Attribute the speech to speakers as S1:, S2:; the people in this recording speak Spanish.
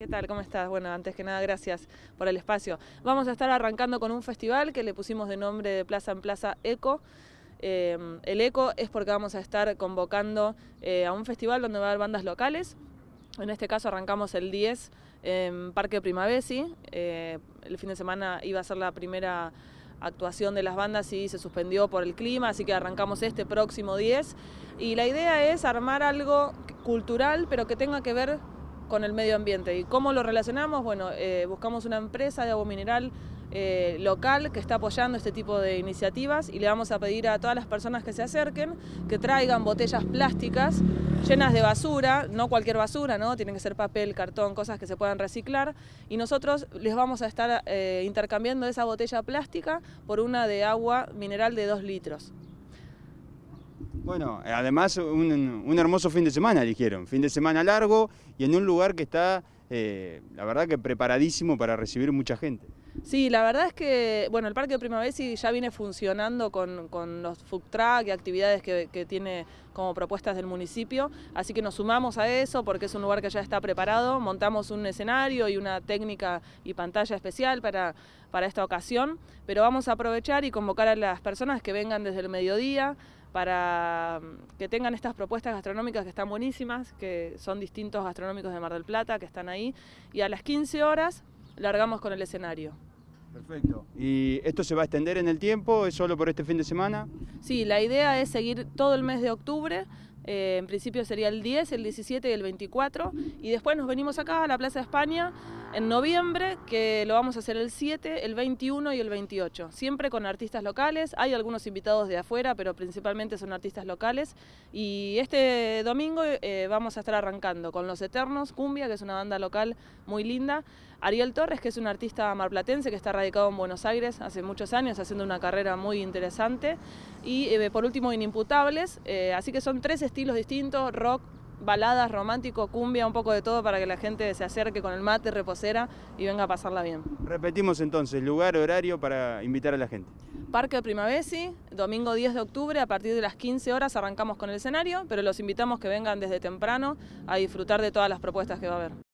S1: ¿Qué tal? ¿Cómo estás? Bueno, antes que nada, gracias por el espacio. Vamos a estar arrancando con un festival que le pusimos de nombre de Plaza en Plaza Eco. Em, el Eco es porque vamos a estar convocando eh, a un festival donde va a haber bandas locales. En este caso arrancamos el 10 en Parque Primavesi. Eh, el fin de semana iba a ser la primera actuación de las bandas y se suspendió por el clima, así que arrancamos este próximo 10. Y la idea es armar algo cultural, pero que tenga que ver con el medio ambiente. ¿Y cómo lo relacionamos? Bueno, eh, buscamos una empresa de agua mineral eh, local que está apoyando este tipo de iniciativas y le vamos a pedir a todas las personas que se acerquen que traigan botellas plásticas llenas de basura, no cualquier basura, ¿no? Tienen que ser papel, cartón, cosas que se puedan reciclar y nosotros les vamos a estar eh, intercambiando esa botella plástica por una de agua mineral de 2 litros.
S2: Bueno, además un, hermoso fin de semana dijeron. fin de semana largo y en un lugar que está, eh, la verdad que preparadísimo para recibir mucha gente.
S1: Sí, la verdad es que, bueno, el Parque de Primavesi ya viene funcionando con, los food truck y actividades que, tiene como propuestas del municipio, así que nos sumamos a eso porque es un lugar que ya está preparado, montamos un escenario y una técnica y pantalla especial para, para esta ocasión, pero vamos a aprovechar y convocar a las personas que vengan desde el mediodía, para mm, que tengan estas propuestas gastronómicas que están buenísimas, que son distintos gastronómicos de Mar del Plata que están ahí, y a las 15 horas largamos con el escenario. Perfecto.
S2: ¿Y esto se va a extender en el tiempo? ¿Es solo por este fin de semana?
S1: Sí, la idea es seguir todo el mes de octubre. Eh, en principio sería el 10, el 17 y el 24. Y después nos venimos acá a la Plaza de España en ah. noviembre, que lo vamos a hacer el 7, el 21 y el 28, siempre con artistas locales, hay algunos invitados de afuera, pero principalmente son artistas locales, y este domingo eh, vamos a estar arrancando con Los Eternos, Cumbia, que es una banda local muy linda, Ariel Torres, que es un artista marplatense que está radicado en Buenos Aires hace muchos años, haciendo una carrera muy interesante, y eh, por último Inimputables, eh, así que son tres estilos distintos, rock, baladas, romántico, cumbia, un poco de todo para que la gente se acerque con el mate, reposera y venga a pasarla bien.
S2: Repetimos entonces, lugar, horario para invitar a la gente.
S1: Parque Primavesi, domingo 10 de octubre, a partir de las 15 horas arrancamos con el escenario, pero los invitamos que vengan desde temprano a disfrutar de todas las propuestas que va a haber.